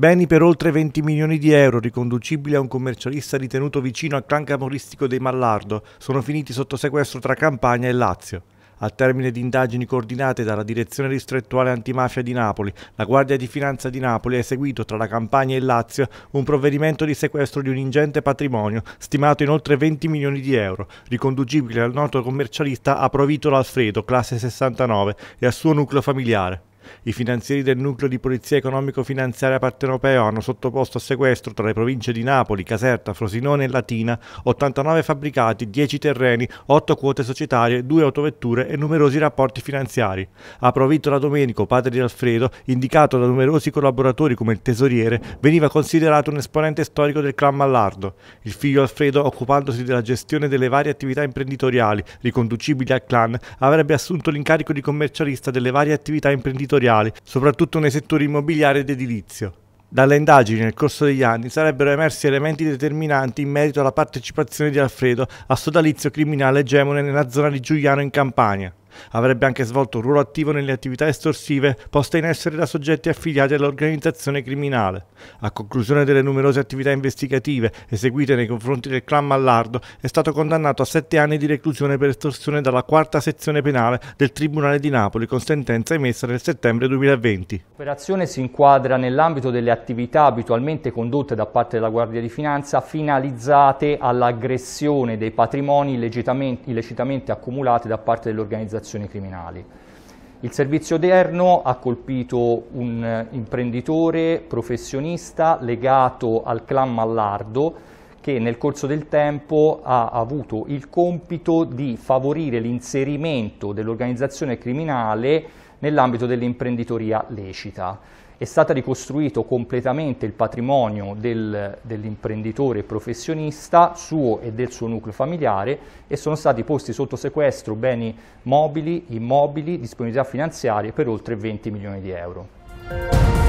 Beni per oltre 20 milioni di euro, riconducibili a un commercialista ritenuto vicino al clan camoristico dei Mallardo, sono finiti sotto sequestro tra Campania e Lazio. Al termine di indagini coordinate dalla Direzione Ristrettuale Antimafia di Napoli, la Guardia di Finanza di Napoli ha eseguito tra la Campania e il Lazio un provvedimento di sequestro di un ingente patrimonio stimato in oltre 20 milioni di euro, riconducibile al noto commercialista Aprovitolo Alfredo, classe 69, e al suo nucleo familiare. I finanzieri del nucleo di polizia economico-finanziaria partenopeo hanno sottoposto a sequestro tra le province di Napoli, Caserta, Frosinone e Latina 89 fabbricati, 10 terreni, 8 quote societarie, 2 autovetture e numerosi rapporti finanziari. A Provitto da Domenico, padre di Alfredo, indicato da numerosi collaboratori come il tesoriere, veniva considerato un esponente storico del clan Mallardo. Il figlio Alfredo, occupandosi della gestione delle varie attività imprenditoriali riconducibili al clan, avrebbe assunto l'incarico di commercialista delle varie attività imprenditoriali settoriali, soprattutto nei settori immobiliare ed edilizio. Dalle indagini nel corso degli anni sarebbero emersi elementi determinanti in merito alla partecipazione di Alfredo a sodalizio criminale egemone nella zona di Giuliano in Campania. Avrebbe anche svolto un ruolo attivo nelle attività estorsive poste in essere da soggetti affiliati all'organizzazione criminale. A conclusione delle numerose attività investigative eseguite nei confronti del clan Mallardo, è stato condannato a sette anni di reclusione per estorsione dalla quarta sezione penale del Tribunale di Napoli con sentenza emessa nel settembre 2020. L'operazione si inquadra nell'ambito delle attività abitualmente condotte da parte della Guardia di Finanza finalizzate all'aggressione dei patrimoni illecitamente, illecitamente accumulati da parte dell'organizzazione associazioni criminali. Il servizio odierno ha colpito un imprenditore professionista legato al clan Mallardo che nel corso del tempo ha avuto il compito di favorire l'inserimento dell'organizzazione criminale nell'ambito dell'imprenditoria lecita. È stato ricostruito completamente il patrimonio del, dell'imprenditore professionista suo e del suo nucleo familiare e sono stati posti sotto sequestro beni mobili, immobili, disponibilità finanziarie per oltre 20 milioni di euro.